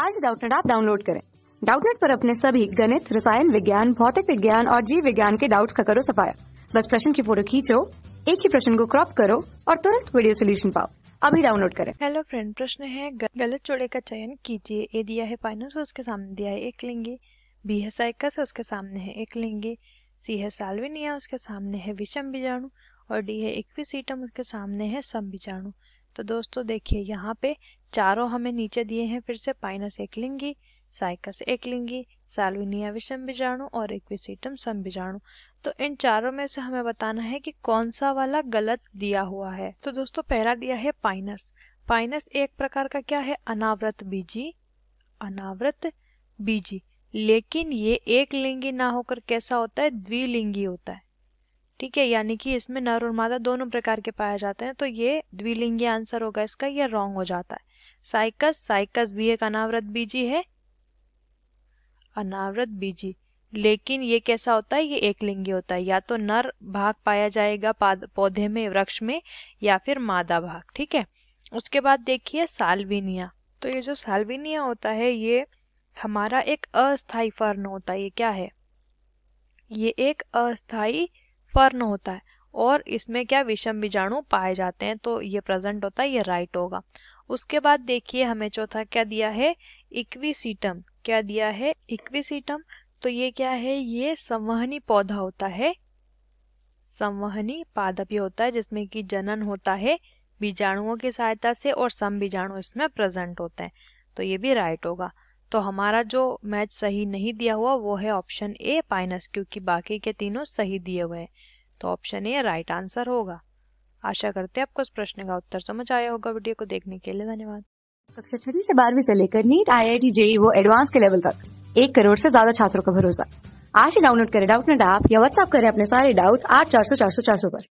आज डाउटनेट आप डाउनलोड करें डाउटनेट पर अपने सभी गणित रसायन विज्ञान भौतिक विज्ञान और जीव विज्ञान के डाउट्स का करो सफाया बस प्रश्न की फोटो खींचो एक ही प्रश्न को क्रॉप करो और तुरंत वीडियो सोल्यूशन पाओ अभी डाउनलोड करें हेलो फ्रेंड प्रश्न है गलत जोड़े का चयन कीजिए ए दिया है पाइनस तो उसके सामने दिया है एक लेंगे बी है साइकस तो उसके सामने है एक लेंगे सी है सालविनिया उसके सामने है विषम बीजाणु और डी है सीटम उसके सामने है सम बीजाणु तो दोस्तों देखिए यहाँ पे चारों हमें नीचे दिए हैं फिर से पाइनस एक लिंगी साइकस एक लिंगी सालविनिया विषम बीजाणु और इक्विसीटम सम बीजाणु तो इन चारों में से हमें बताना है कि कौन सा वाला गलत दिया हुआ है तो दोस्तों पहला दिया है पाइनस पाइनस एक प्रकार का क्या है अनावृत बीजी अनावृत बीजी लेकिन ये एक लिंगी ना होकर कैसा होता है द्विलिंगी होता है ठीक है यानी कि इसमें नर और मादा दोनों प्रकार के पाए जाते हैं तो ये द्विलिंगी आंसर होगा इसका यह रॉन्ग हो जाता है साइकस साइकस भी एक अनावृत बीजी है अनावृत बीजी लेकिन ये कैसा होता है ये एक लिंगी होता है या तो नर भाग पाया जाएगा पौधे में वृक्ष में या फिर मादा भाग ठीक है उसके बाद देखिए साल्विनिया तो ये जो साल्विनिया होता है ये हमारा एक अस्थाई फर्न होता है ये क्या है ये एक अस्थाई पर्ण होता है और इसमें क्या विषम बीजाणु पाए जाते हैं तो ये प्रेजेंट होता है ये राइट होगा उसके बाद देखिए हमें चौथा क्या दिया है इक्विसीटम क्या दिया है इक्विसीटम तो ये क्या है ये संवहनी पौधा होता है संवहनी पादप ये होता है जिसमें कि जनन होता है बीजाणुओं की सहायता से और सम बीजाणु इसमें प्रेजेंट होते हैं तो ये भी राइट होगा तो हमारा जो मैच सही नहीं दिया हुआ वो है ऑप्शन ए पाइनस क्योंकि बाकी के तीनों सही दिए हुए हैं तो ऑप्शन ए राइट आंसर होगा आशा करते हैं आपको इस प्रश्न का उत्तर समझ आया होगा वीडियो को देखने के लिए धन्यवाद कक्षा छठी से बारहवीं से लेकर NEET I I T JEE वो एडवांस के लेवल तक एक करोड़ से ज्यादा छात्रों का भरोसा आज ही डाउनलोड करें डाउट नेट ऐप या व्हाट्सअप करें अपने सारे डाउट्स आठ चार सौ चार सौ चार सौ पर